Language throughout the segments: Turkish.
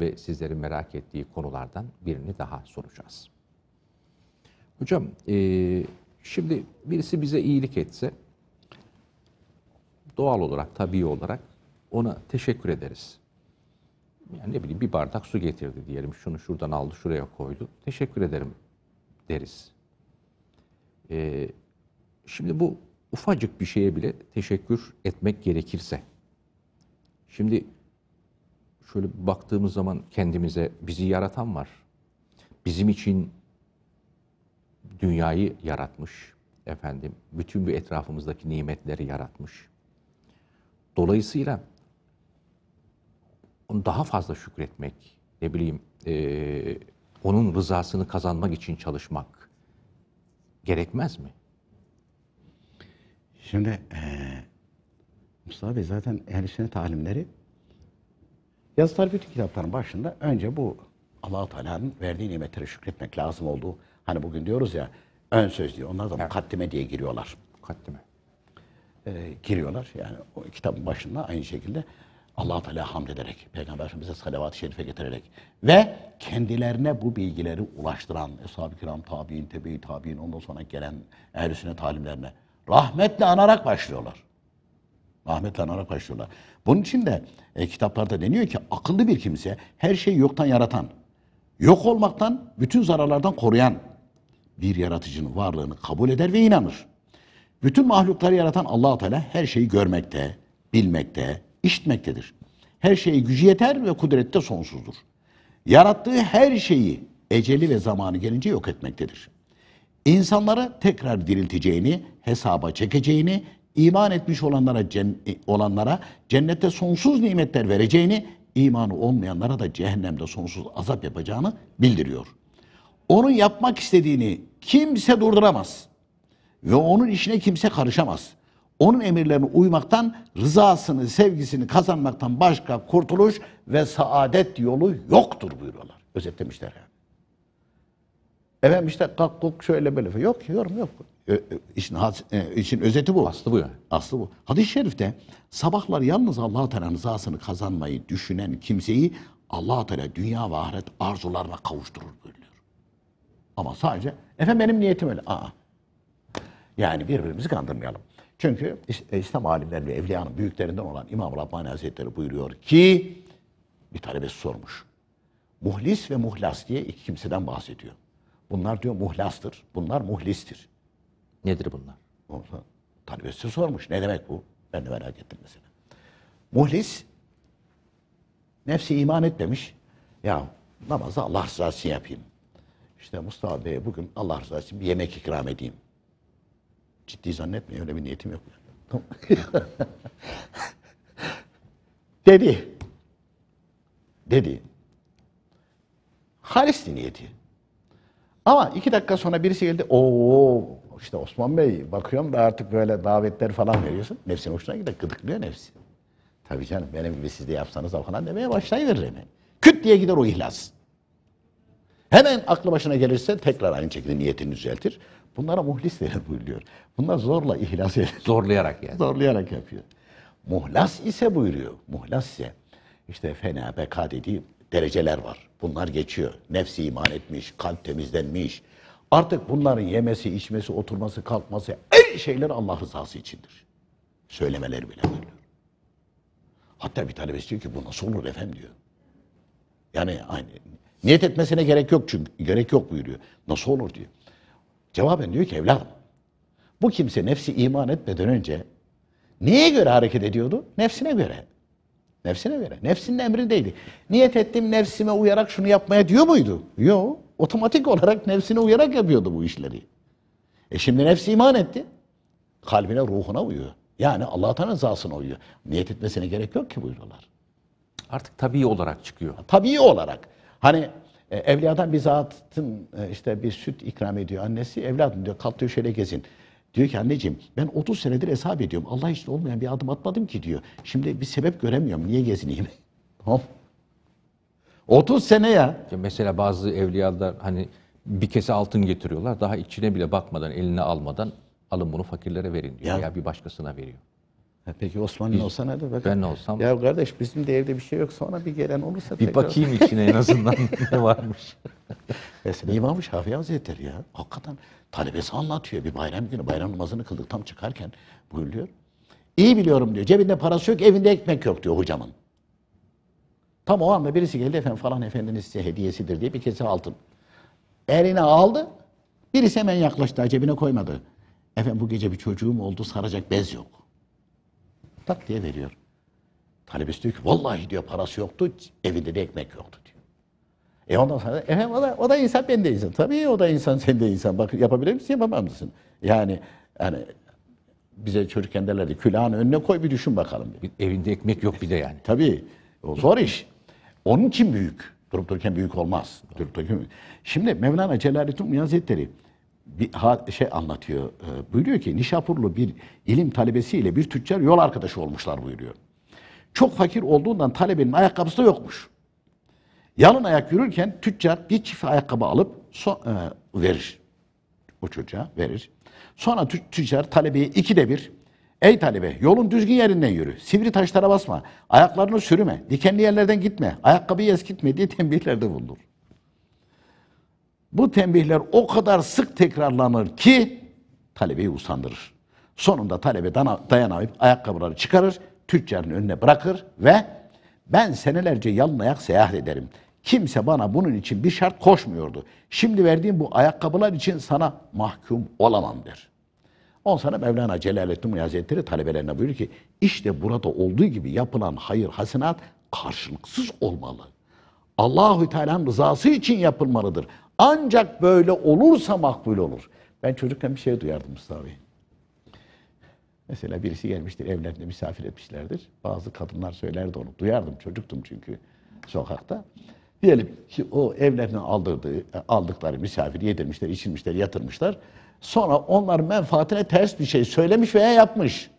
ve sizlerin merak ettiği konulardan birini daha soracağız. Hocam, e, şimdi birisi bize iyilik etse doğal olarak, tabii olarak ona teşekkür ederiz. Yani ne bileyim bir bardak su getirdi diyelim, şunu şuradan aldı, şuraya koydu. Teşekkür ederim deriz. E, şimdi bu ufacık bir şeye bile teşekkür etmek gerekirse, şimdi şöyle baktığımız zaman kendimize bizi yaratan var. Bizim için dünyayı yaratmış efendim. Bütün bir etrafımızdaki nimetleri yaratmış. Dolayısıyla onu daha fazla şükretmek, ne bileyim e, onun rızasını kazanmak için çalışmak gerekmez mi? Şimdi e, Mustafa Bey zaten ehl talimleri. Yazılar bütün kitapların başında önce bu Allah-u Teala'nın verdiği nimetlere şükretmek lazım olduğu. Hani bugün diyoruz ya ön söz diyor. Onlar da evet. mukaddime diye giriyorlar. Mukaddime. Ee, giriyorlar yani o kitabın başında aynı şekilde allah Teala hamd ederek, Peygamber Efendimiz'e salavat-ı şerife getirerek ve kendilerine bu bilgileri ulaştıran Eshab-ı Kiram, Tabi'in, tebe Tabi'in ondan sonra gelen ehl talimlerine rahmetle anarak başlıyorlar. Ahmet Han başlıyorlar. Bunun için de e, kitaplarda deniyor ki akıllı bir kimse her şeyi yoktan yaratan, yok olmaktan, bütün zararlardan koruyan bir yaratıcının varlığını kabul eder ve inanır. Bütün mahlukları yaratan allah Teala her şeyi görmekte, bilmekte, işitmektedir. Her şeyi gücü yeter ve kudrette sonsuzdur. Yarattığı her şeyi eceli ve zamanı gelince yok etmektedir. İnsanları tekrar dirilteceğini, hesaba çekeceğini iman etmiş olanlara e, olanlara cennette sonsuz nimetler vereceğini, imanı olmayanlara da cehennemde sonsuz azap yapacağını bildiriyor. Onun yapmak istediğini kimse durduramaz ve onun işine kimse karışamaz. Onun emirlerine uymaktan, rızasını, sevgisini kazanmaktan başka kurtuluş ve saadet yolu yoktur buyuruyorlar. Özetlemişler yani. Efendim işte kalk kok şöyle böyle. Yok yorum yok. E, işin, özeti bu. Aslı bu yani. Aslı bu. Hadis-i şerifte sabahlar yalnız Allah-u Teala rızasını kazanmayı düşünen kimseyi allah Teala dünya ve ahiret arzularına kavuşturur buyuruyor. Ama sadece efendim benim niyetim öyle. Aa. Yani birbirimizi kandırmayalım. Çünkü e, İslam alimleri ve evliyanın büyüklerinden olan İmam Rabbani Hazretleri buyuruyor ki bir talebesi sormuş. Muhlis ve muhlas diye iki kimseden bahsediyor. Bunlar diyor muhlastır. Bunlar muhlistir. Nedir bunlar? Talibesi sormuş. Ne demek bu? Ben de merak ettim mesela. Muhlis nefsi iman etmemiş. Ya namazı Allah rızası için yapayım. İşte Mustafa Bey'e bugün Allah rızası için bir yemek ikram edeyim. Ciddi zannetmiyor öyle bir niyetim yok. dedi. Dedi. Halis niyeti. Ama iki dakika sonra birisi geldi. Oo işte Osman Bey bakıyorum da artık böyle davetler falan veriyorsun. Nefsin hoşuna gider. Gıdıklıyor nefsi. Tabii canım benim gibi siz de yapsanız falan demeye başlayıverir hemen. Küt diye gider o ihlas. Hemen aklı başına gelirse tekrar aynı şekilde niyetini düzeltir. Bunlara muhlis denir buyuruyor. Bunlar zorla ihlas eder. Zorlayarak yani. Zorlayarak yapıyor. Muhlas ise buyuruyor. Muhlas ise işte fena beka dediğim dereceler var. Bunlar geçiyor. Nefsi iman etmiş, kalp temizlenmiş. Artık bunların yemesi, içmesi, oturması, kalkması her şeyler Allah rızası içindir. Söylemeleri bile veriliyor. Hatta bir talebesi diyor ki bu nasıl olur efendim diyor. Yani aynı niyet etmesine gerek yok çünkü gerek yok buyuruyor. Nasıl olur diyor. Cevaben diyor ki evladım bu kimse nefsi iman etmeden önce neye göre hareket ediyordu? Nefsine göre. Nefsine göre. Nefsinin değildi. Niyet ettim nefsime uyarak şunu yapmaya diyor muydu? Yok. Otomatik olarak nefsine uyarak yapıyordu bu işleri. E şimdi nefsi iman etti. Kalbine, ruhuna uyuyor. Yani Allah'tan rızasına uyuyor. Niyet etmesine gerek yok ki buyuruyorlar. Artık tabii olarak çıkıyor. Tabii olarak. Hani e, evliyadan bir zatın e, işte bir süt ikram ediyor annesi. Evladım diyor kalk diyor şöyle gezin. Diyor ki anneciğim ben 30 senedir hesap ediyorum. Allah için olmayan bir adım atmadım ki diyor. Şimdi bir sebep göremiyorum. Niye gezineyim? tamam. 30 sene ya. ya. Mesela bazı evliyalar hani bir kese altın getiriyorlar. Daha içine bile bakmadan, eline almadan alın bunu fakirlere verin diyor. Ya, ya bir başkasına veriyor. Peki Osman'ın olsa nerede bakın. Ben olsam. Ya kardeş bizim de evde bir şey yok. Sonra bir gelen olursa Bir tekrar- bakayım içine en azından ne varmış. Mesela İmam-ı Şafii Hazretleri ya hakikaten talebesi anlatıyor bir bayram günü bayram namazını kıldık tam çıkarken buyuruyor. İyi biliyorum diyor cebinde parası yok evinde ekmek yok diyor hocamın. Tam o anda birisi geldi efendim falan efendinin size hediyesidir diye bir kese altın. Eline aldı birisi hemen yaklaştı cebine koymadı. Efendim bu gece bir çocuğum oldu saracak bez yok tak diye veriyor. Talebesi diyor ki vallahi diyor parası yoktu, evinde de ekmek yoktu diyor. E ondan sonra efendim o da, o da insan ben de insan. Tabii o da insan sen de insan. Bak yapabilir misin yapamam mısın? Yani yani bize çocukken derlerdi külahın önüne koy bir düşün bakalım. Bir, evinde ekmek yok bir de yani. Tabii o zor iş. Onun için büyük. Durup dururken büyük olmaz. Durup dururken büyük. Şimdi Mevlana Celaleddin Umi Hazretleri bir şey anlatıyor. E, buyuruyor ki Nişapurlu bir ilim talebesiyle bir tüccar yol arkadaşı olmuşlar buyuruyor. Çok fakir olduğundan talebenin ayakkabısı da yokmuş. Yalın ayak yürürken tüccar bir çift ayakkabı alıp so e, verir. O çocuğa verir. Sonra tü tüccar talebeye ikide bir Ey talebe yolun düzgün yerinden yürü. Sivri taşlara basma. Ayaklarını sürüme. Dikenli yerlerden gitme. Ayakkabıyı eskitme diye tembihlerde bulunur. Bu tembihler o kadar sık tekrarlanır ki talebeyi usandırır. Sonunda talebe dayanamayıp ayakkabıları çıkarır, tüccarın önüne bırakır ve ben senelerce yalın ayak seyahat ederim. Kimse bana bunun için bir şart koşmuyordu. Şimdi verdiğim bu ayakkabılar için sana mahkum olamam der. On sana Mevlana Celaleddin Muya Hazretleri talebelerine buyurur ki işte burada olduğu gibi yapılan hayır hasenat karşılıksız olmalı. Allahü Teala'nın rızası için yapılmalıdır. Ancak böyle olursa makbul olur. Ben çocukken bir şey duyardım Mustafa Bey. Mesela birisi gelmiştir, evlerinde misafir etmişlerdir. Bazı kadınlar söylerdi onu. Duyardım, çocuktum çünkü sokakta. Diyelim ki o evlerine aldırdığı, aldıkları misafir yedirmişler, içirmişler, yatırmışlar. Sonra onlar menfaatine ters bir şey söylemiş veya yapmış.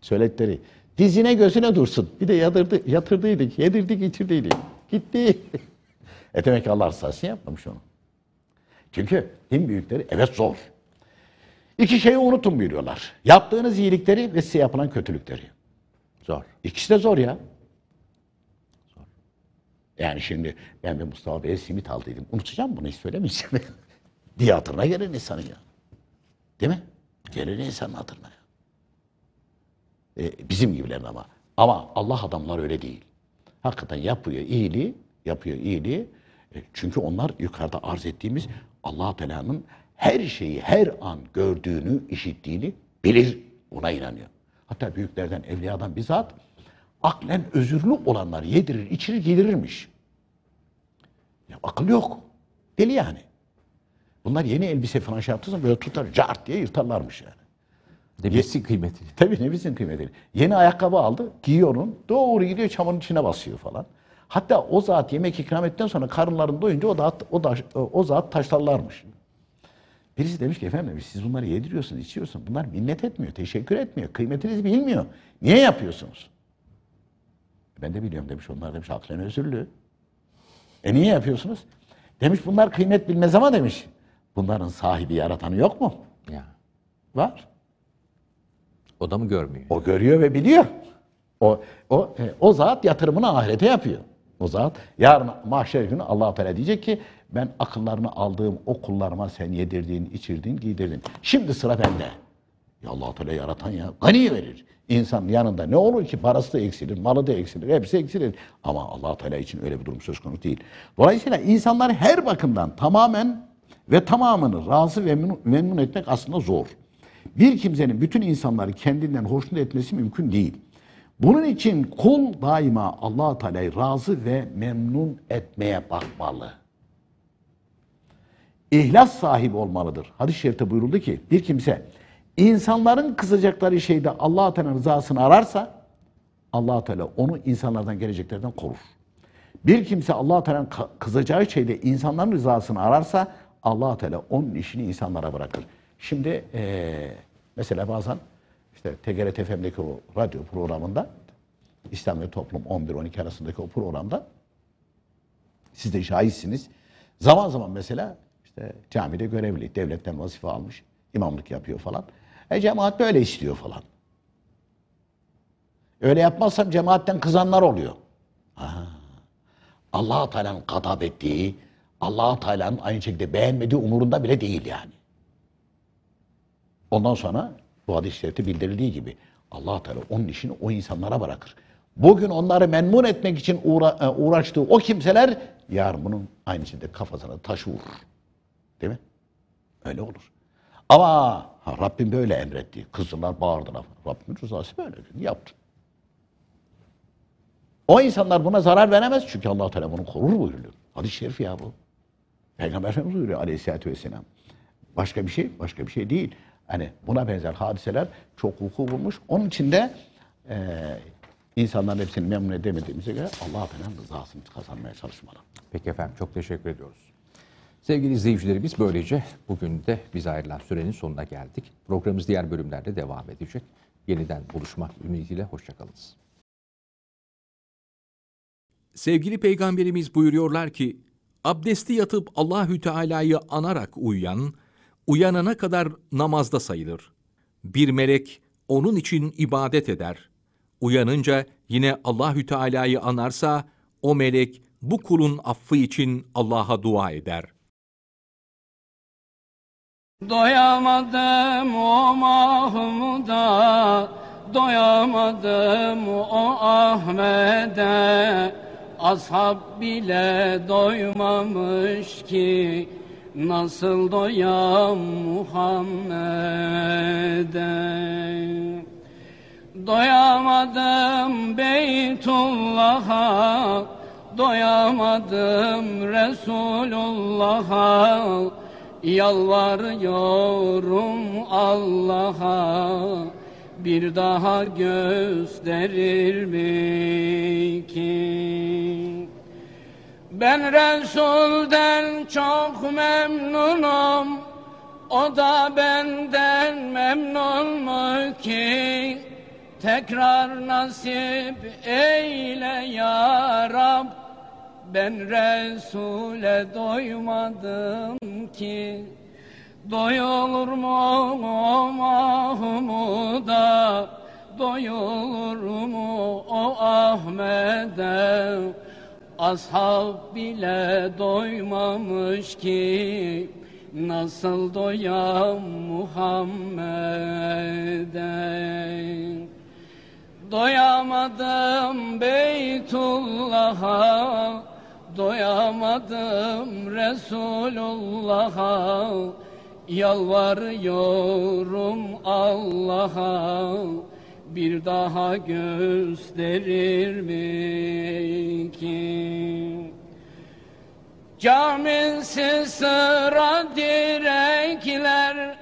Söyledikleri. Dizine gözüne dursun. Bir de yatırdı, yatırdıydık, yedirdik, içirdiydik. Gitti. E demek Allah rızası yapmamış onu. Çünkü din büyükleri evet zor. İki şeyi unutun buyuruyorlar. Yaptığınız iyilikleri ve size yapılan kötülükleri. Zor. İkisi de zor ya. Zor. Yani şimdi ben bir Mustafa Bey'e simit aldıydım. Unutacağım bunu hiç söylemeyeceğim. diye hatırına gelir insanın ya. Değil mi? Gelir insanın hatırına ya. Ee, bizim gibilerin ama. Ama Allah adamlar öyle değil. Hakikaten yapıyor iyiliği, yapıyor iyiliği e, çünkü onlar yukarıda arz ettiğimiz allah Teala'nın her şeyi her an gördüğünü, işittiğini bilir. Ona inanıyor. Hatta büyüklerden, evliyadan bir bizzat aklen özürlü olanlar yedirir, içirir, giydirirmiş. Ya akıl yok. Deli yani. Bunlar yeni elbise falan şey yaptığı zaman böyle tutar, cart diye yırtarlarmış yani. Ne bilsin kıymetini. Tabii ne bilsin kıymetini. Yeni ayakkabı aldı, giyiyor onun, doğru gidiyor çamurun içine basıyor falan. Hatta o zat yemek ikram ettikten sonra karınlarını doyunca o, da, o, da, o zat taşlarlarmış. Birisi demiş ki efendim siz bunları yediriyorsunuz, içiyorsunuz. Bunlar minnet etmiyor, teşekkür etmiyor, kıymetiniz bilmiyor. Niye yapıyorsunuz? Ben de biliyorum demiş. Onlar demiş aklen özürlü. E niye yapıyorsunuz? Demiş bunlar kıymet bilmez ama demiş. Bunların sahibi yaratanı yok mu? Ya. Var. O da mı görmüyor? O görüyor ve biliyor. O o e, o zat yatırımını ahirete yapıyor o zat. Yarın mahşer günü Allah Teala diyecek ki ben akıllarını aldığım o kullarıma sen yedirdin, içirdin, giydirdin. Şimdi sıra bende. Ya Allah Teala yaratan ya gani verir. İnsan yanında ne olur ki parası da eksilir, malı da eksilir, hepsi eksilir. Ama Allah Teala için öyle bir durum söz konusu değil. Dolayısıyla insanlar her bakımdan tamamen ve tamamını razı ve memnun etmek aslında zor. Bir kimsenin bütün insanları kendinden hoşnut etmesi mümkün değil. Bunun için kul daima allah Teala'yı razı ve memnun etmeye bakmalı. İhlas sahibi olmalıdır. Hadis-i şerifte buyuruldu ki bir kimse insanların kızacakları şeyde allah Teala rızasını ararsa allah Teala onu insanlardan geleceklerden korur. Bir kimse allah Teala'nın kızacağı şeyde insanların rızasını ararsa allah Teala onun işini insanlara bırakır. Şimdi ee, mesela bazen işte TGRT FM'deki o radyo programında İslam ve Toplum 11-12 arasındaki o programda siz de şahitsiniz. Zaman zaman mesela işte camide görevli, devletten vazife almış, imamlık yapıyor falan. E cemaat böyle istiyor falan. Öyle yapmazsam cemaatten kızanlar oluyor. Allah-u Teala'nın gadab ettiği, Allah-u Teala'nın aynı şekilde beğenmediği umurunda bile değil yani. Ondan sonra bu hadis-i şerifte bildirildiği gibi allah Teala onun işini o insanlara bırakır. Bugün onları memnun etmek için uğra e, uğraştığı o kimseler yarın bunun aynısı da kafasına taş vurur. Değil mi? Öyle olur. Ama ha, Rabbim böyle emretti. Kızdılar, bağırdılar. Rabbimin rızası böyle yaptı. O insanlar buna zarar veremez çünkü allah Teala bunu korur buyuruyor. Hadis-i şerif ya bu. Peygamber Efendimiz buyuruyor aleyhissalatü vesselam. Başka bir şey, başka bir şey değil. Hani buna benzer hadiseler çok vuku bulmuş. Onun için de e, insanların hepsini memnun edemediğimize göre Allah benden rızasını kazanmaya çalışmalı. Peki efendim çok teşekkür ediyoruz. Sevgili izleyicilerimiz böylece bugün de biz ayrılan sürenin sonuna geldik. Programımız diğer bölümlerde devam edecek. Yeniden buluşmak ümidiyle hoşçakalınız. Sevgili peygamberimiz buyuruyorlar ki, abdesti yatıp Allahü Teala'yı anarak uyuyan, uyanana kadar namazda sayılır. Bir melek onun için ibadet eder. Uyanınca yine Allahü Teala'yı anarsa o melek bu kulun affı için Allah'a dua eder. Doyamadım o mahmuda, doyamadım o Ahmet'e. Ashab bile doymamış ki Nasıl doyam Muhammed'e Doyamadım Beytullah'a Doyamadım Resulullah'a Yalvarıyorum Allah'a Bir daha gösterir mi ki ben Resul'den çok memnunum O da benden memnun mu ki Tekrar nasip eyle ya Rab Ben Resul'e doymadım ki Doyulur mu O Mahmud'a Doyulur mu o Ahmet'e Ashab bile doymamış ki Nasıl doyam Muhammed'e Doyamadım Beytullah'a Doyamadım Resulullah'a Yalvarıyorum Allah'a bir daha gösterir mi ki? Caminsiz sıra direkler,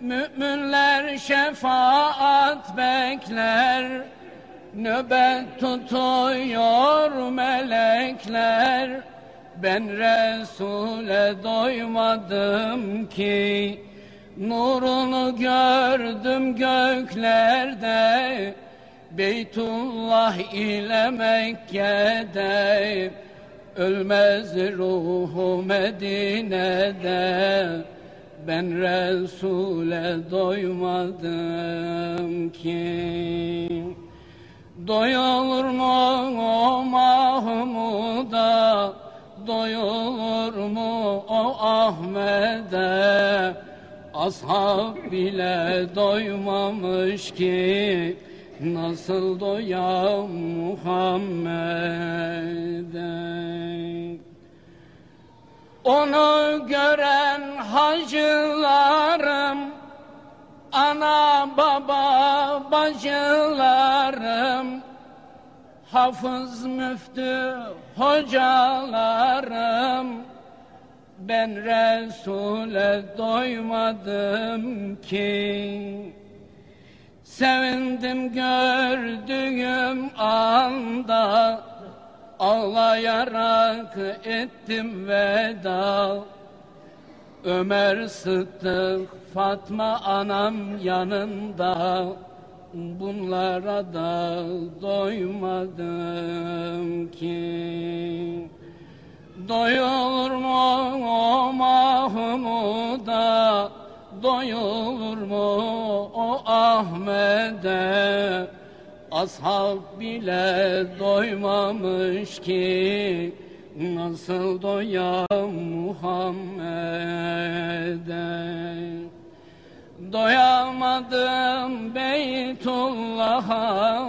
müminler şefaat bekler. Nöbet tutuyor melekler, ben Resul'e doymadım ki. Nurunu gördüm göklerde Beytullah ile Mekke'de Ölmez ruhu Medine'de Ben Resul'e doymadım ki Doyulur mu o Mahmud'a Doyulur mu o Ahmet'e Ashab bile doymamış ki Nasıl doyam Muhammed'e Onu gören hacılarım Ana baba bacılarım Hafız müftü hocalarım ben Resul'e doymadım ki Sevindim gördüğüm anda Ağlayarak ettim veda Ömer Sıddık, Fatma anam yanında Bunlara da doymadım ki Doyulur mu o Mahmud'a Doyulur mu o Ahmet'e Ashab bile doymamış ki Nasıl doyar Muhammed'e Doyamadım Beytullah'a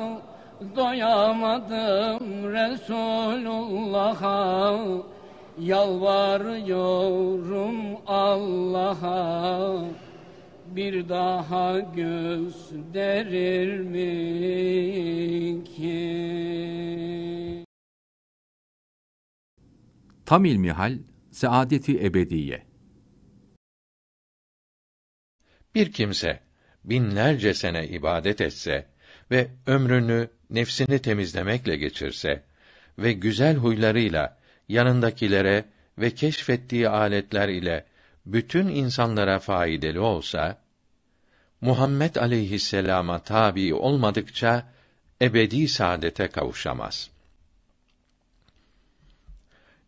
Doyamadım Resulullah'a Yalvarıyorum Allah'a bir daha gösterir mi ki? Tam ilmihal saadeti ebediye. Bir kimse binlerce sene ibadet etse ve ömrünü nefsini temizlemekle geçirse ve güzel huylarıyla yanındakilere ve keşfettiği aletler ile bütün insanlara faydalı olsa Muhammed aleyhisselama tabi olmadıkça ebedi saadete kavuşamaz.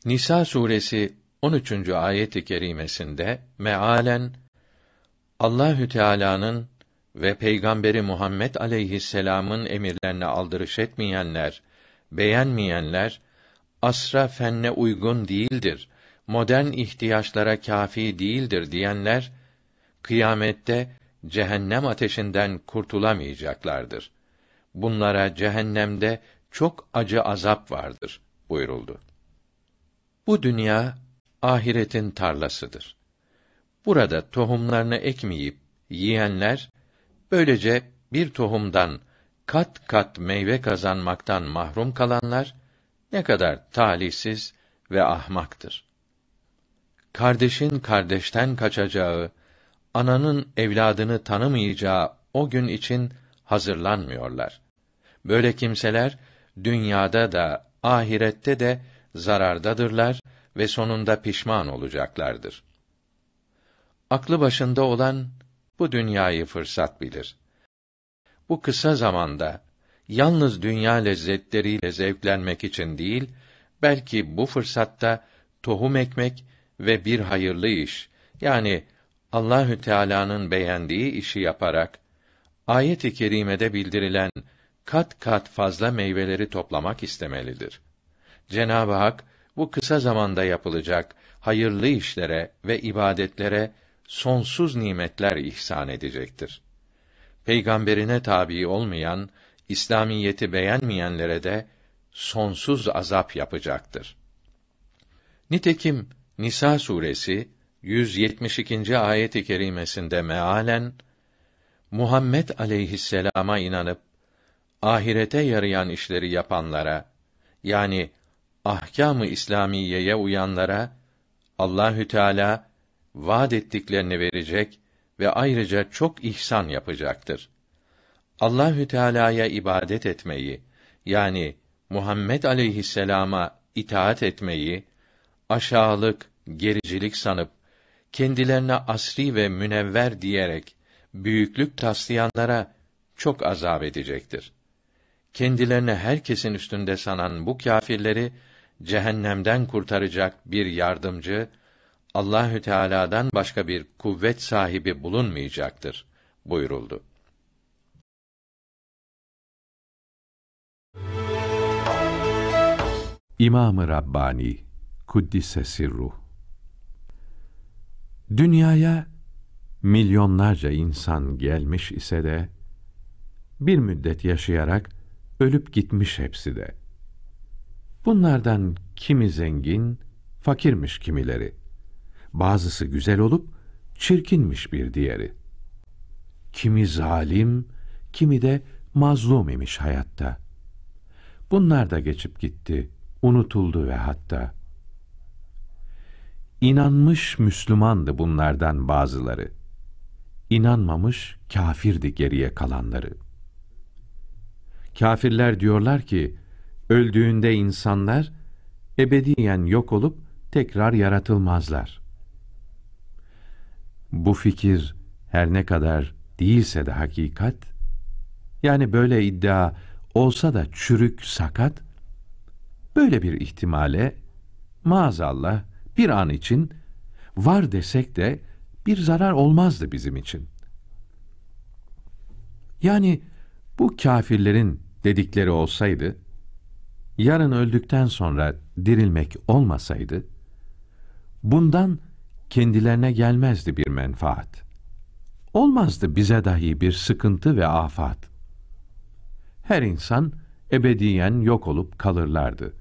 Nisa suresi 13. ayet-i kerimesinde mealen Allahü Teala'nın ve Peygamberi Muhammed aleyhisselamın emirlerine aldırış etmeyenler, beğenmeyenler asra fenne uygun değildir. Modern ihtiyaçlara kafi değildir diyenler kıyamette cehennem ateşinden kurtulamayacaklardır. Bunlara cehennemde çok acı azap vardır buyuruldu. Bu dünya ahiretin tarlasıdır. Burada tohumlarını ekmeyip yiyenler böylece bir tohumdan kat kat meyve kazanmaktan mahrum kalanlar ne kadar talihsiz ve ahmaktır. Kardeşin kardeşten kaçacağı, ananın evladını tanımayacağı o gün için hazırlanmıyorlar. Böyle kimseler dünyada da ahirette de zarardadırlar ve sonunda pişman olacaklardır. Aklı başında olan bu dünyayı fırsat bilir. Bu kısa zamanda yalnız dünya lezzetleriyle zevklenmek için değil, belki bu fırsatta tohum ekmek ve bir hayırlı iş yani Allahü Teala'nın beğendiği işi yaparak ayet-i kerimede bildirilen kat kat fazla meyveleri toplamak istemelidir. Cenab-ı Hak bu kısa zamanda yapılacak hayırlı işlere ve ibadetlere sonsuz nimetler ihsan edecektir. Peygamberine tabi olmayan İslamiyeti beğenmeyenlere de sonsuz azap yapacaktır. Nitekim Nisa suresi 172. ayet-i kerimesinde mealen Muhammed aleyhisselama inanıp ahirete yarayan işleri yapanlara yani ahkamı İslamiyeye uyanlara Allahü Teala vaad ettiklerini verecek ve ayrıca çok ihsan yapacaktır Allahü Teala'ya ibadet etmeyi yani Muhammed aleyhisselama itaat etmeyi aşağılık, gericilik sanıp kendilerine asri ve münevver diyerek büyüklük taslayanlara çok azab edecektir. Kendilerine herkesin üstünde sanan bu kâfirleri cehennemden kurtaracak bir yardımcı Allahü Teala'dan başka bir kuvvet sahibi bulunmayacaktır buyuruldu. İmam-ı Rabbani Kuddise Sirruh Dünyaya milyonlarca insan gelmiş ise de bir müddet yaşayarak ölüp gitmiş hepsi de. Bunlardan kimi zengin, fakirmiş kimileri. Bazısı güzel olup çirkinmiş bir diğeri. Kimi zalim, kimi de mazlum imiş hayatta. Bunlar da geçip gitti.'' unutuldu ve hatta inanmış Müslümandı bunlardan bazıları. İnanmamış kafirdi geriye kalanları. Kafirler diyorlar ki öldüğünde insanlar ebediyen yok olup tekrar yaratılmazlar. Bu fikir her ne kadar değilse de hakikat, yani böyle iddia olsa da çürük, sakat, Böyle bir ihtimale maazallah bir an için var desek de bir zarar olmazdı bizim için. Yani bu kafirlerin dedikleri olsaydı, yarın öldükten sonra dirilmek olmasaydı, bundan kendilerine gelmezdi bir menfaat. Olmazdı bize dahi bir sıkıntı ve afat. Her insan ebediyen yok olup kalırlardı.''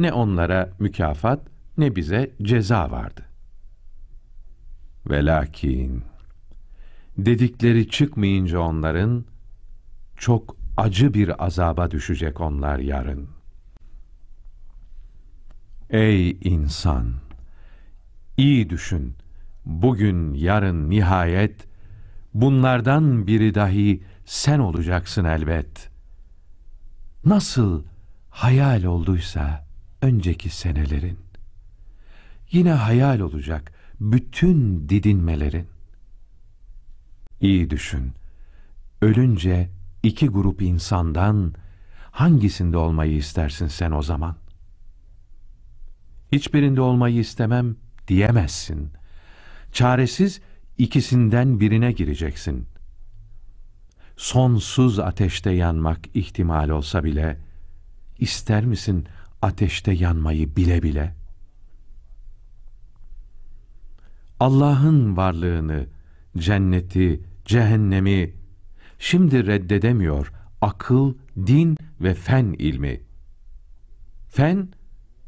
ne onlara mükafat ne bize ceza vardı. Velakin dedikleri çıkmayınca onların çok acı bir azaba düşecek onlar yarın. Ey insan! iyi düşün. Bugün, yarın nihayet bunlardan biri dahi sen olacaksın elbet. Nasıl hayal olduysa önceki senelerin, yine hayal olacak bütün didinmelerin. İyi düşün, ölünce iki grup insandan hangisinde olmayı istersin sen o zaman? Hiçbirinde olmayı istemem diyemezsin. Çaresiz ikisinden birine gireceksin. Sonsuz ateşte yanmak ihtimal olsa bile, ister misin ateşte yanmayı bile bile Allah'ın varlığını, cenneti, cehennemi şimdi reddedemiyor akıl, din ve fen ilmi. Fen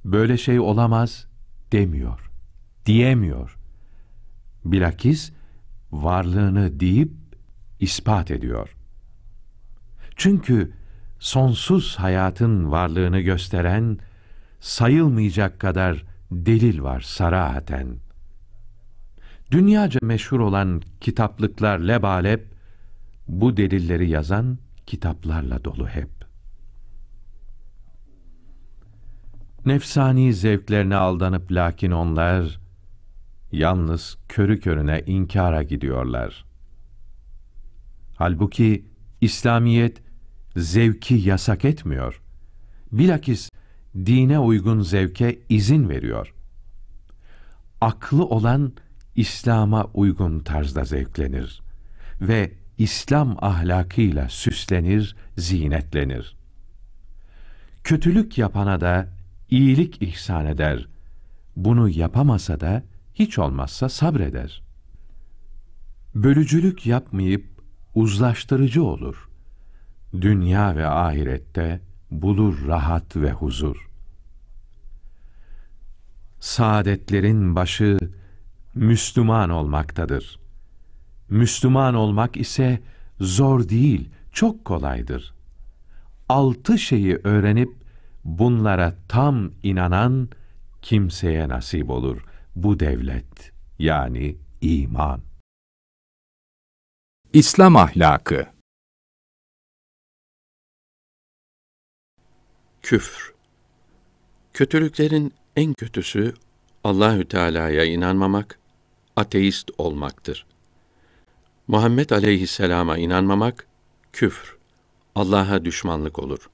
böyle şey olamaz demiyor, diyemiyor. Bilakis varlığını deyip ispat ediyor. Çünkü sonsuz hayatın varlığını gösteren sayılmayacak kadar delil var sarahaten. Dünyaca meşhur olan kitaplıklar lebalep, bu delilleri yazan kitaplarla dolu hep. Nefsani zevklerine aldanıp lakin onlar, yalnız körü körüne inkara gidiyorlar. Halbuki İslamiyet, zevki yasak etmiyor. Bilakis dine uygun zevke izin veriyor. Aklı olan İslam'a uygun tarzda zevklenir ve İslam ahlakıyla süslenir, zinetlenir. Kötülük yapana da iyilik ihsan eder. Bunu yapamasa da hiç olmazsa sabreder. Bölücülük yapmayıp uzlaştırıcı olur.'' dünya ve ahirette bulur rahat ve huzur. Saadetlerin başı Müslüman olmaktadır. Müslüman olmak ise zor değil, çok kolaydır. Altı şeyi öğrenip bunlara tam inanan kimseye nasip olur bu devlet yani iman. İslam ahlakı Küfr. Kötülüklerin en kötüsü Allahü Teala'ya inanmamak, ateist olmaktır. Muhammed aleyhisselama inanmamak küfr, Allah'a düşmanlık olur.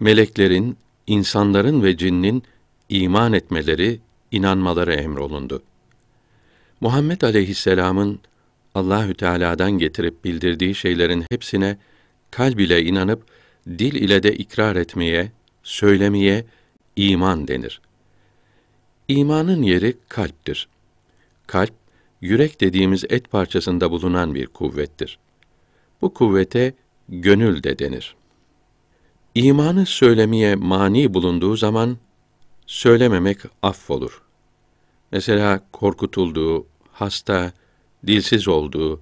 Meleklerin, insanların ve cinnin iman etmeleri, inanmaları emrolundu. Muhammed aleyhisselamın Allahü Teala'dan getirip bildirdiği şeylerin hepsine kalb ile inanıp dil ile de ikrar etmeye, söylemeye iman denir. İmanın yeri kalptir. Kalp, yürek dediğimiz et parçasında bulunan bir kuvvettir. Bu kuvvete gönül de denir. İmanı söylemeye mani bulunduğu zaman söylememek affolur. Mesela korkutulduğu, hasta, dilsiz olduğu,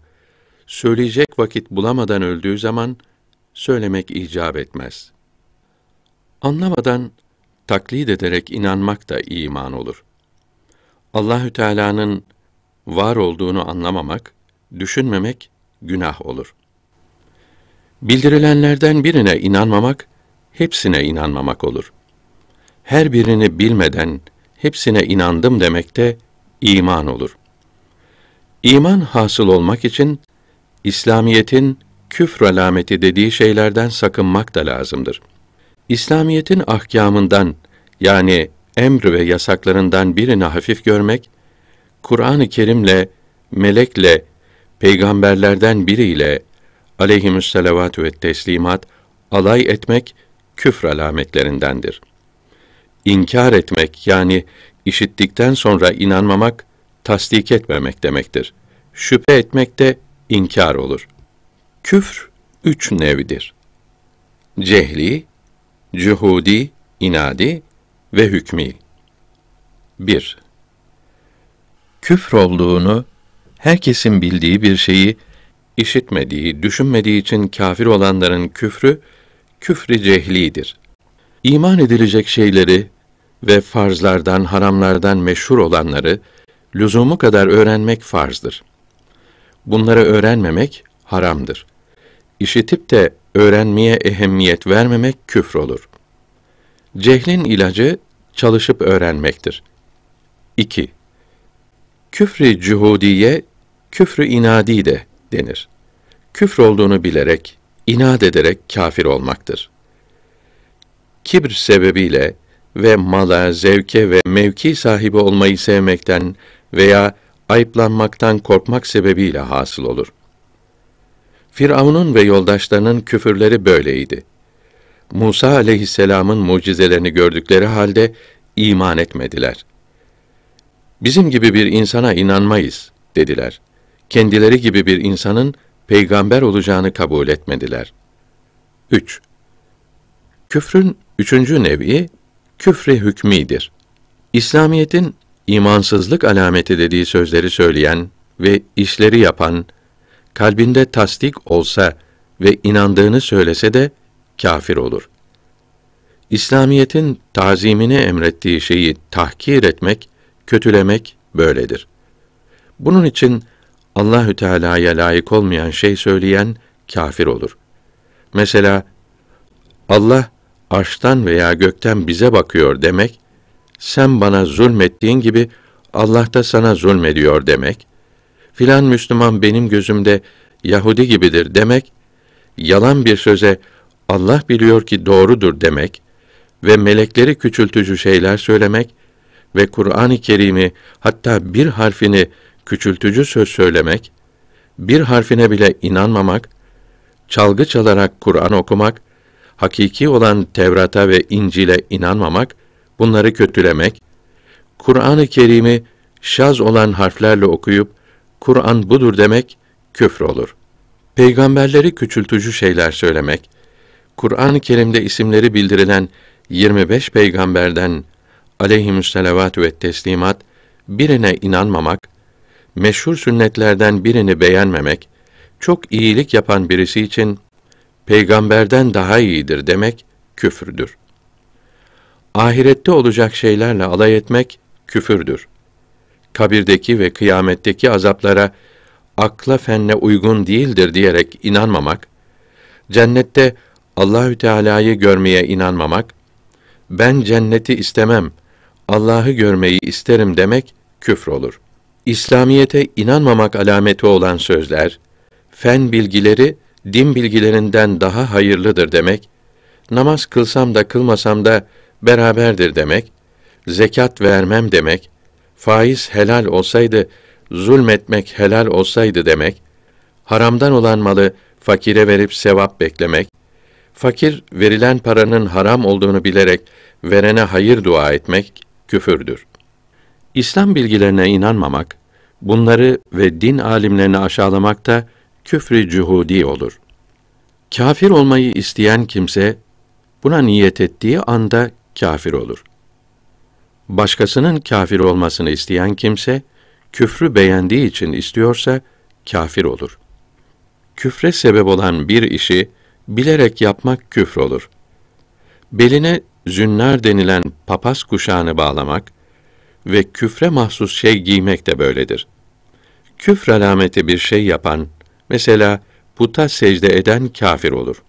söyleyecek vakit bulamadan öldüğü zaman söylemek icap etmez. Anlamadan taklit ederek inanmak da iman olur. Allahü Teala'nın var olduğunu anlamamak, düşünmemek günah olur. Bildirilenlerden birine inanmamak, hepsine inanmamak olur. Her birini bilmeden hepsine inandım demek de iman olur. İman hasıl olmak için İslamiyetin küfr alameti dediği şeylerden sakınmak da lazımdır. İslamiyetin ahkamından yani emr ve yasaklarından birini hafif görmek, Kur'an-ı Kerim'le, melekle, peygamberlerden biriyle aleyhimüsselavatü ve teslimat alay etmek küfr alametlerindendir. İnkar etmek yani işittikten sonra inanmamak, tasdik etmemek demektir. Şüphe etmek de inkar olur. Küfr üç nevidir: Cehli, cühudi, inadi ve hükmi. 1. Küfr olduğunu, herkesin bildiği bir şeyi, işitmediği, düşünmediği için kafir olanların küfrü, küfrü cehlidir. İman edilecek şeyleri ve farzlardan, haramlardan meşhur olanları, lüzumu kadar öğrenmek farzdır. Bunları öğrenmemek haramdır işitip de öğrenmeye ehemmiyet vermemek küfür olur. Cehlin ilacı çalışıp öğrenmektir. 2. Küfrü cuhudiye, küfrü inadi de denir. Küfr olduğunu bilerek, inat ederek kafir olmaktır. Kibr sebebiyle ve mala, zevke ve mevki sahibi olmayı sevmekten veya ayıplanmaktan korkmak sebebiyle hasıl olur.'' Firavun'un ve yoldaşlarının küfürleri böyleydi. Musa aleyhisselam'ın mucizelerini gördükleri halde iman etmediler. Bizim gibi bir insana inanmayız dediler. Kendileri gibi bir insanın peygamber olacağını kabul etmediler. 3. Küfrün üçüncü nevi küfre hükmidir. İslamiyetin imansızlık alameti dediği sözleri söyleyen ve işleri yapan kalbinde tasdik olsa ve inandığını söylese de kafir olur. İslamiyetin tazimini emrettiği şeyi tahkir etmek, kötülemek böyledir. Bunun için Allahü Teala'ya layık olmayan şey söyleyen kafir olur. Mesela Allah arştan veya gökten bize bakıyor demek, sen bana zulmettiğin gibi Allah da sana zulmediyor demek filan Müslüman benim gözümde Yahudi gibidir demek, yalan bir söze Allah biliyor ki doğrudur demek ve melekleri küçültücü şeyler söylemek ve Kur'an-ı Kerim'i hatta bir harfini küçültücü söz söylemek, bir harfine bile inanmamak, çalgı çalarak Kur'an okumak, hakiki olan Tevrat'a ve İncil'e inanmamak, bunları kötülemek, Kur'an-ı Kerim'i şaz olan harflerle okuyup Kur'an budur demek küfür olur. Peygamberleri küçültücü şeyler söylemek, Kur'an-ı Kerim'de isimleri bildirilen 25 peygamberden aleyhimüsselavatü ve teslimat birine inanmamak, meşhur sünnetlerden birini beğenmemek, çok iyilik yapan birisi için peygamberden daha iyidir demek küfürdür. Ahirette olacak şeylerle alay etmek küfürdür kabirdeki ve kıyametteki azaplara akla fenne uygun değildir diyerek inanmamak, cennette Allahü Teala'yı görmeye inanmamak, ben cenneti istemem, Allah'ı görmeyi isterim demek küfür olur. İslamiyete inanmamak alameti olan sözler, fen bilgileri din bilgilerinden daha hayırlıdır demek, namaz kılsam da kılmasam da beraberdir demek, zekat vermem demek, faiz helal olsaydı, zulmetmek helal olsaydı demek, haramdan olan malı fakire verip sevap beklemek, fakir verilen paranın haram olduğunu bilerek verene hayır dua etmek küfürdür. İslam bilgilerine inanmamak, bunları ve din alimlerini aşağılamak da küfrü cuhudi olur. Kafir olmayı isteyen kimse buna niyet ettiği anda kafir olur.'' Başkasının kafir olmasını isteyen kimse küfrü beğendiği için istiyorsa kafir olur. Küfre sebep olan bir işi bilerek yapmak küfür olur. Beline zünner denilen papaz kuşağını bağlamak ve küfre mahsus şey giymek de böyledir. Küfr alameti bir şey yapan, mesela puta secde eden kafir olur.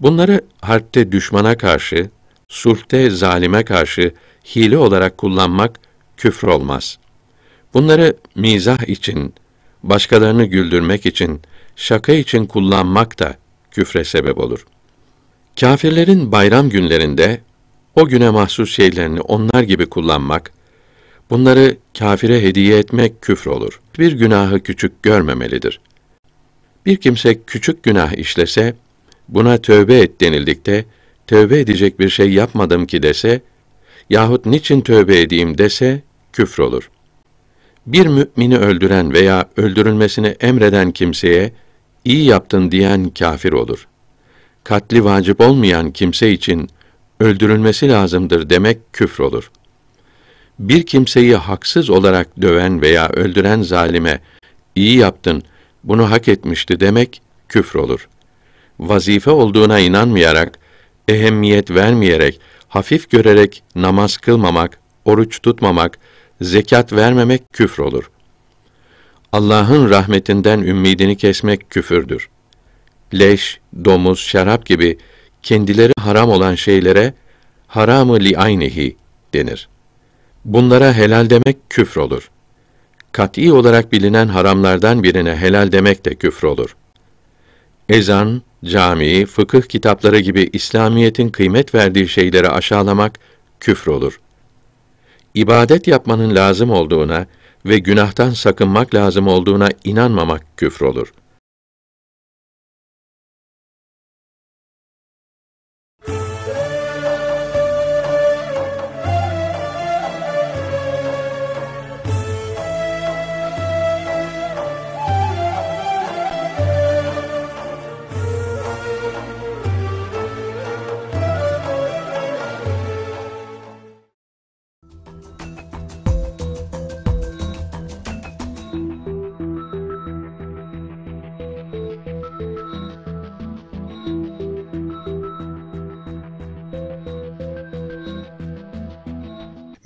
Bunları harpte düşmana karşı sulhte zalime karşı hile olarak kullanmak küfür olmaz. Bunları mizah için, başkalarını güldürmek için, şaka için kullanmak da küfre sebep olur. Kafirlerin bayram günlerinde o güne mahsus şeylerini onlar gibi kullanmak, bunları kafire hediye etmek küfür olur. Bir günahı küçük görmemelidir. Bir kimse küçük günah işlese, buna tövbe et denildikte, tövbe edecek bir şey yapmadım ki dese, yahut niçin tövbe edeyim dese, küfür olur. Bir mü'mini öldüren veya öldürülmesini emreden kimseye, iyi yaptın diyen kâfir olur. Katli vacip olmayan kimse için, öldürülmesi lazımdır demek küfür olur. Bir kimseyi haksız olarak döven veya öldüren zalime, iyi yaptın, bunu hak etmişti demek küfür olur. Vazife olduğuna inanmayarak ehemmiyet vermeyerek, hafif görerek namaz kılmamak, oruç tutmamak, zekat vermemek küfür olur. Allah'ın rahmetinden ümmidini kesmek küfürdür. Leş, domuz, şarap gibi kendileri haram olan şeylere haramı li aynihi denir. Bunlara helal demek küfür olur. Kat'î olarak bilinen haramlardan birine helal demek de küfür olur. Ezan, camiyi, fıkıh kitapları gibi İslamiyetin kıymet verdiği şeyleri aşağılamak küfür olur. İbadet yapmanın lazım olduğuna ve günahtan sakınmak lazım olduğuna inanmamak küfür olur.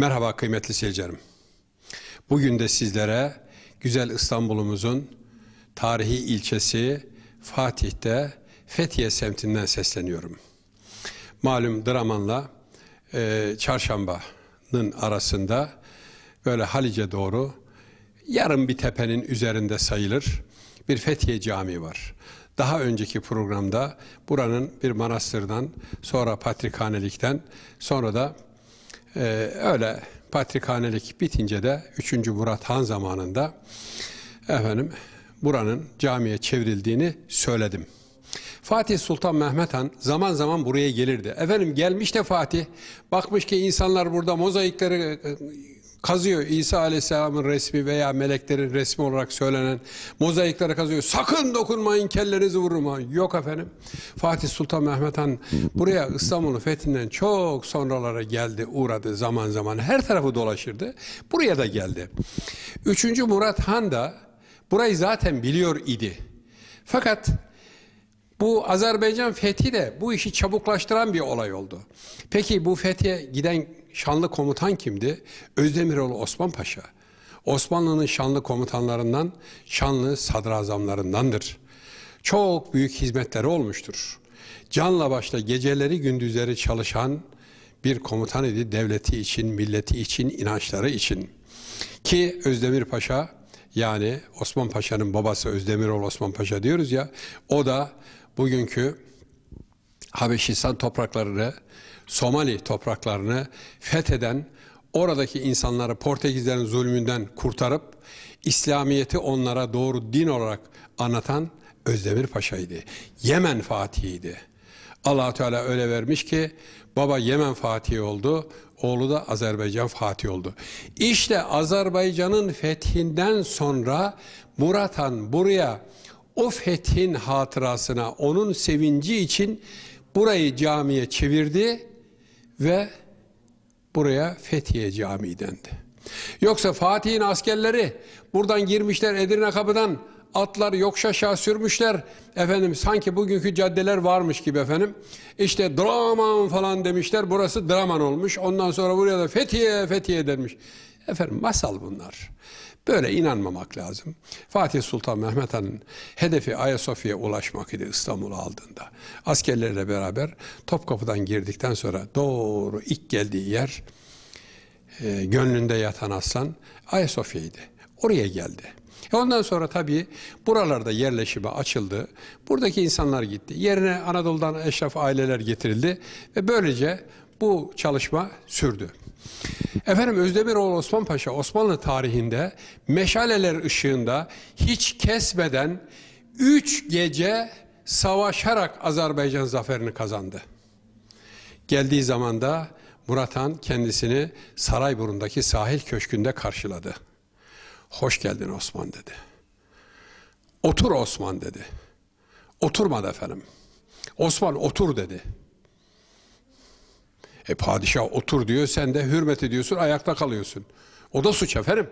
Merhaba kıymetli seyircilerim. Bugün de sizlere güzel İstanbul'umuzun tarihi ilçesi Fatih'te Fethiye semtinden sesleniyorum. Malum Draman'la e, Çarşamba'nın arasında böyle Halice doğru yarım bir tepenin üzerinde sayılır bir Fethiye Camii var. Daha önceki programda buranın bir manastırdan, sonra patrikhanelikten, sonra da ee, öyle patrikhanelik bitince de 3. Murat Han zamanında efendim buranın camiye çevrildiğini söyledim. Fatih Sultan Mehmet Han zaman zaman buraya gelirdi. Efendim gelmiş de Fatih bakmış ki insanlar burada mozaikleri e, kazıyor İsa Aleyhisselam'ın resmi veya meleklerin resmi olarak söylenen mozaikleri kazıyor. Sakın dokunmayın kellenizi vururum. Yok efendim. Fatih Sultan Mehmet Han buraya İstanbul'un fethinden çok sonralara geldi uğradı zaman zaman. Her tarafı dolaşırdı. Buraya da geldi. Üçüncü Murat Han da burayı zaten biliyor idi. Fakat bu Azerbaycan fethi de bu işi çabuklaştıran bir olay oldu. Peki bu fethiye giden şanlı komutan kimdi? Özdemiroğlu Osman Paşa. Osmanlı'nın şanlı komutanlarından, şanlı sadrazamlarındandır. Çok büyük hizmetleri olmuştur. Canla başla geceleri gündüzleri çalışan bir komutan idi devleti için, milleti için, inançları için. Ki Özdemir Paşa yani Osman Paşa'nın babası Özdemiroğlu Osman Paşa diyoruz ya o da bugünkü Habeşistan topraklarını Somali topraklarını fetheden, oradaki insanları Portekizlerin zulmünden kurtarıp İslamiyeti onlara doğru din olarak anlatan Özdemir Paşa'ydı. Yemen Fatihiydi. allah Teala öyle vermiş ki baba Yemen Fatihi oldu, oğlu da Azerbaycan Fatih oldu. İşte Azerbaycan'ın fethinden sonra Murat Han buraya o fethin hatırasına, onun sevinci için burayı camiye çevirdi ve buraya Fethiye Camii dendi. Yoksa Fatih'in askerleri buradan girmişler Edirne kapıdan atlar yokuş aşağı sürmüşler. Efendim sanki bugünkü caddeler varmış gibi efendim. İşte Draman falan demişler. Burası Draman olmuş. Ondan sonra buraya da Fethiye Fethiye denmiş. Efendim masal bunlar. Böyle inanmamak lazım. Fatih Sultan Mehmet Han'ın hedefi Ayasofya'ya ulaşmak idi İstanbul'u aldığında. Askerlerle beraber Topkapı'dan girdikten sonra doğru ilk geldiği yer e, gönlünde yatan aslan Ayasofya'ydı. Oraya geldi. E, ondan sonra tabii buralarda yerleşime açıldı. Buradaki insanlar gitti. Yerine Anadolu'dan eşraf aileler getirildi ve böylece bu çalışma sürdü. Efendim Özdemiroğlu Osman Paşa Osmanlı tarihinde meşaleler ışığında hiç kesmeden üç gece savaşarak Azerbaycan zaferini kazandı. Geldiği zaman da Murat Han kendisini Sarayburun'daki sahil köşkünde karşıladı. Hoş geldin Osman dedi. Otur Osman dedi. Oturmadı efendim. Osman otur dedi. E padişah otur diyor, sen de hürmet ediyorsun, ayakta kalıyorsun. O da suç efendim.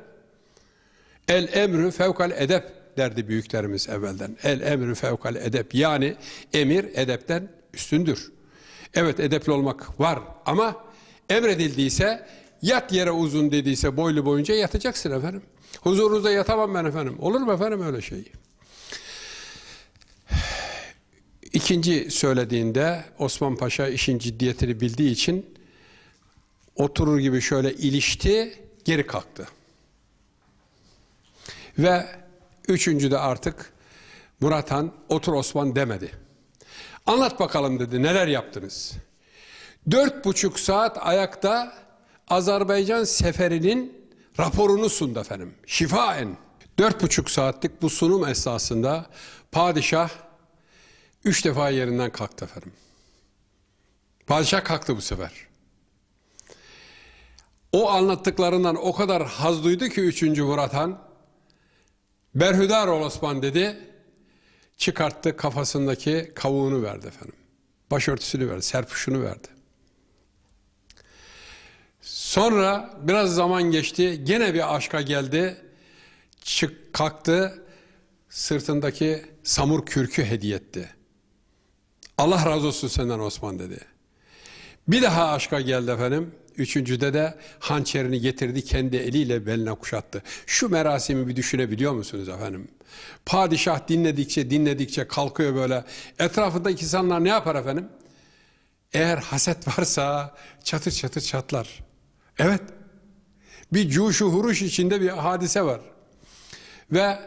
El emrü fevkal edep derdi büyüklerimiz evvelden. El emrü fevkal edep yani emir edepten üstündür. Evet edepli olmak var ama emredildiyse yat yere uzun dediyse boylu boyunca yatacaksın efendim. Huzurunuzda yatamam ben efendim. Olur mu efendim öyle şey? İkinci söylediğinde Osman Paşa işin ciddiyetini bildiği için oturur gibi şöyle ilişti, geri kalktı. Ve üçüncü de artık Murat Han otur Osman demedi. Anlat bakalım dedi neler yaptınız. Dört buçuk saat ayakta Azerbaycan seferinin raporunu sundu efendim. Şifaen. Dört buçuk saatlik bu sunum esnasında padişah Üç defa yerinden kalktı efendim. Padişah kalktı bu sefer. O anlattıklarından o kadar haz duydu ki üçüncü Murat Han, Berhudar ol Osman dedi, çıkarttı kafasındaki kavuğunu verdi efendim. Başörtüsünü verdi, serpuşunu verdi. Sonra biraz zaman geçti, gene bir aşka geldi, çık kalktı, sırtındaki samur kürkü hediye etti. Allah razı olsun senden Osman dedi. Bir daha aşka geldi efendim. Üçüncüde de hançerini getirdi kendi eliyle beline kuşattı. Şu merasimi bir düşünebiliyor musunuz efendim? Padişah dinledikçe dinledikçe kalkıyor böyle. Etrafındaki insanlar ne yapar efendim? Eğer haset varsa çatır çatır çatlar. Evet. Bir cuşu huruş içinde bir hadise var. Ve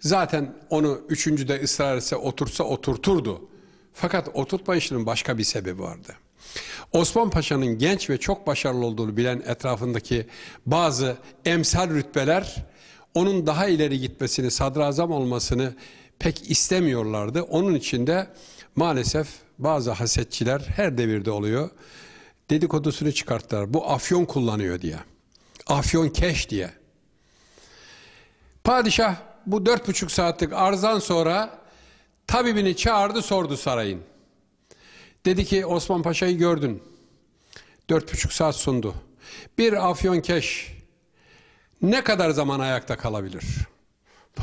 zaten onu üçüncüde ısrar etse otursa oturturdu. Fakat oturtma işinin başka bir sebebi vardı. Osman Paşa'nın genç ve çok başarılı olduğunu bilen etrafındaki bazı emsal rütbeler onun daha ileri gitmesini, sadrazam olmasını pek istemiyorlardı. Onun için de maalesef bazı hasetçiler her devirde oluyor. Dedikodusunu çıkarttılar. Bu afyon kullanıyor diye. Afyon keş diye. Padişah bu dört buçuk saatlik arzdan sonra Tabibini çağırdı sordu sarayın. Dedi ki Osman Paşa'yı gördün. Dört buçuk saat sundu. Bir afyonkeş ne kadar zaman ayakta kalabilir?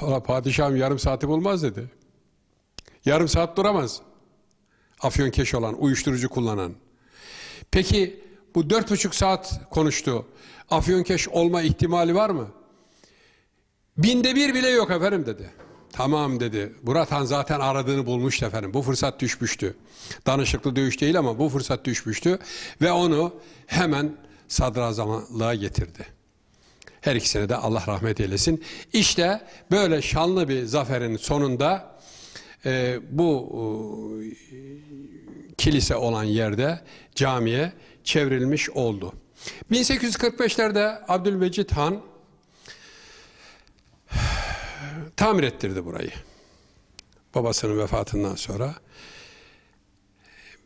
Valla padişahım yarım saati bulmaz dedi. Yarım saat duramaz. Afyonkeş olan, uyuşturucu kullanan. Peki bu dört buçuk saat konuştu. Afyonkeş olma ihtimali var mı? Binde bir bile yok efendim dedi. Tamam dedi. Han zaten aradığını bulmuş efendim. Bu fırsat düşmüştü. Danışıklı dövüş değil ama bu fırsat düşmüştü. Ve onu hemen sadrazamlığa getirdi. Her ikisine de Allah rahmet eylesin. İşte böyle şanlı bir zaferin sonunda e, bu e, kilise olan yerde camiye çevrilmiş oldu. 1845'lerde Abdülmecid Han Tamir ettirdi burayı. Babasının vefatından sonra.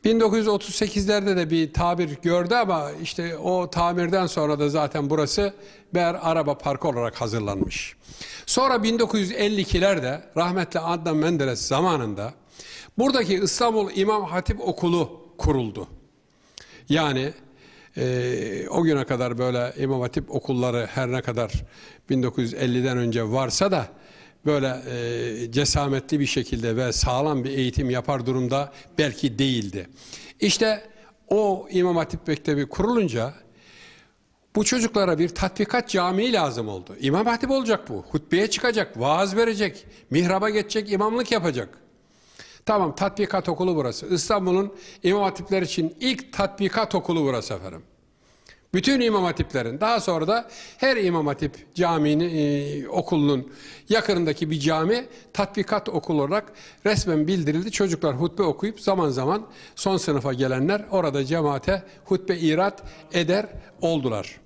1938'lerde de bir tabir gördü ama işte o tamirden sonra da zaten burası bir Araba Parkı olarak hazırlanmış. Sonra 1952'lerde rahmetli Adnan Menderes zamanında buradaki İstanbul İmam Hatip Okulu kuruldu. Yani e, o güne kadar böyle İmam Hatip okulları her ne kadar 1950'den önce varsa da böyle e, cesametli bir şekilde ve sağlam bir eğitim yapar durumda belki değildi. İşte o İmam Hatip Mektebi kurulunca bu çocuklara bir tatbikat camii lazım oldu. İmam Hatip olacak bu. Hutbeye çıkacak, vaaz verecek, mihraba geçecek, imamlık yapacak. Tamam tatbikat okulu burası. İstanbul'un İmam Hatipler için ilk tatbikat okulu burası efendim. Bütün imam hatiplerin. Daha sonra da her imam hatip caminin, e, okulunun yakınındaki bir cami tatbikat okul olarak resmen bildirildi. Çocuklar hutbe okuyup zaman zaman son sınıfa gelenler orada cemaate hutbe irat eder oldular.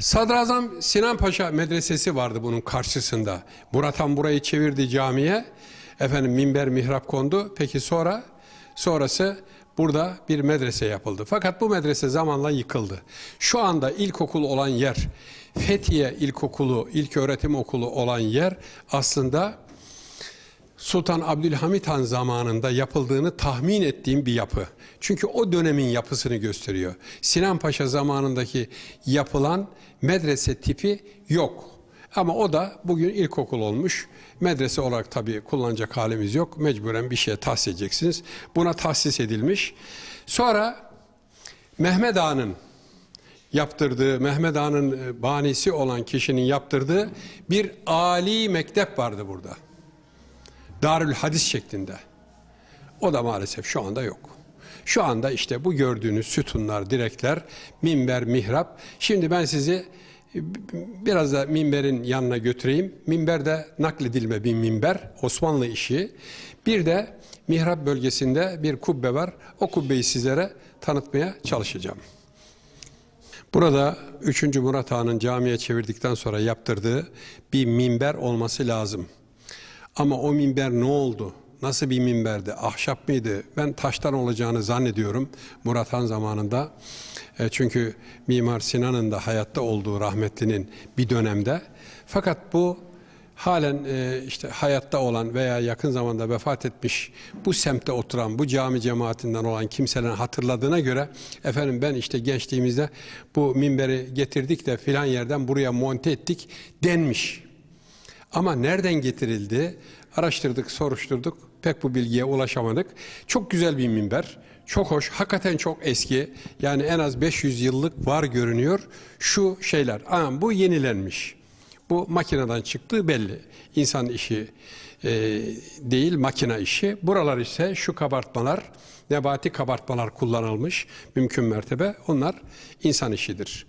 Sadrazam Sinan Paşa medresesi vardı bunun karşısında. Murat Han burayı çevirdi camiye. Efendim minber mihrap kondu. Peki sonra sonrası Burada bir medrese yapıldı. Fakat bu medrese zamanla yıkıldı. Şu anda ilkokul olan yer, Fethiye İlkokulu, İlköğretim Okulu olan yer aslında Sultan Abdülhamit Han zamanında yapıldığını tahmin ettiğim bir yapı. Çünkü o dönemin yapısını gösteriyor. Sinan Paşa zamanındaki yapılan medrese tipi yok. Ama o da bugün ilkokul olmuş. Medrese olarak tabii kullanacak halimiz yok. Mecburen bir şeye tahsis edeceksiniz. Buna tahsis edilmiş. Sonra Mehmet Ağa'nın yaptırdığı, Mehmet Ağa'nın e, banisi olan kişinin yaptırdığı bir Ali mektep vardı burada. Darül Hadis şeklinde. O da maalesef şu anda yok. Şu anda işte bu gördüğünüz sütunlar, direkler, minber, mihrap. Şimdi ben sizi biraz da minberin yanına götüreyim. Minber de nakledilme bir minber, Osmanlı işi. Bir de mihrap bölgesinde bir kubbe var. O kubbeyi sizlere tanıtmaya çalışacağım. Burada 3. Murat Han'ın camiye çevirdikten sonra yaptırdığı bir minber olması lazım. Ama o minber ne oldu? nasıl bir minberdi, ahşap mıydı? Ben taştan olacağını zannediyorum Murat Han zamanında. E, çünkü Mimar Sinan'ın da hayatta olduğu rahmetlinin bir dönemde. Fakat bu halen e, işte hayatta olan veya yakın zamanda vefat etmiş bu semtte oturan bu cami cemaatinden olan kimselerin hatırladığına göre efendim ben işte gençliğimizde bu minberi getirdik de filan yerden buraya monte ettik denmiş. Ama nereden getirildi? araştırdık, soruşturduk. Pek bu bilgiye ulaşamadık. Çok güzel bir minber. Çok hoş, hakikaten çok eski. Yani en az 500 yıllık var görünüyor şu şeyler. Aa, bu yenilenmiş. Bu makineden çıktığı belli. İnsan işi e, değil, makina işi. Buralar ise şu kabartmalar, nebati kabartmalar kullanılmış mümkün mertebe. Onlar insan işidir.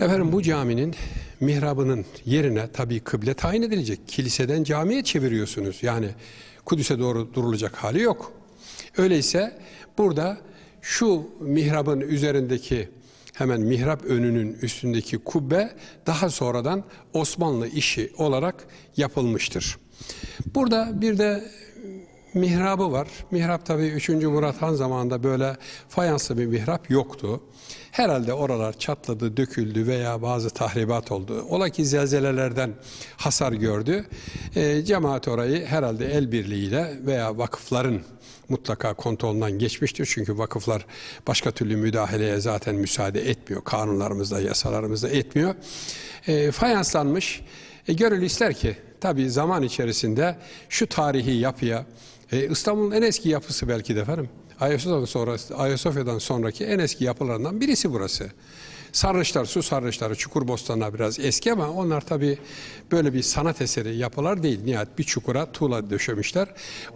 Efendim bu caminin mihrabının yerine tabii kıble tayin edilecek. Kiliseden camiye çeviriyorsunuz. Yani Kudüs'e doğru durulacak hali yok. Öyleyse burada şu mihrabın üzerindeki hemen mihrap önünün üstündeki kubbe daha sonradan Osmanlı işi olarak yapılmıştır. Burada bir de mihrabı var. Mihrap tabii 3. Murat Han zamanında böyle fayanslı bir mihrap yoktu. Herhalde oralar çatladı, döküldü veya bazı tahribat oldu. Ola ki zelzelelerden hasar gördü. E, cemaat orayı herhalde el birliğiyle veya vakıfların mutlaka kontrolünden geçmiştir. Çünkü vakıflar başka türlü müdahaleye zaten müsaade etmiyor. Kanunlarımızda, yasalarımızda etmiyor. E, fayanslanmış. E, gönül ister ki tabii zaman içerisinde şu tarihi yapıya e, İstanbul'un en eski yapısı belki de efendim. Ayasofya'dan, sonra, Ayasofya'dan sonraki en eski yapılarından birisi burası. Sarnıçlar, su sarnıçları, çukur bostanlar biraz eski ama onlar tabii böyle bir sanat eseri yapılar değil. Nihayet bir çukura tuğla döşemişler.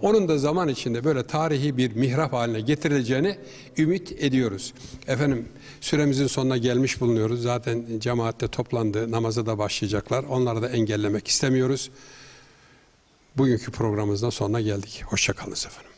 Onun da zaman içinde böyle tarihi bir mihrap haline getirileceğini ümit ediyoruz. Efendim süremizin sonuna gelmiş bulunuyoruz. Zaten cemaatte toplandı, namaza da başlayacaklar. Onları da engellemek istemiyoruz. Bugünkü programımızdan sonuna geldik. Hoşçakalınız efendim.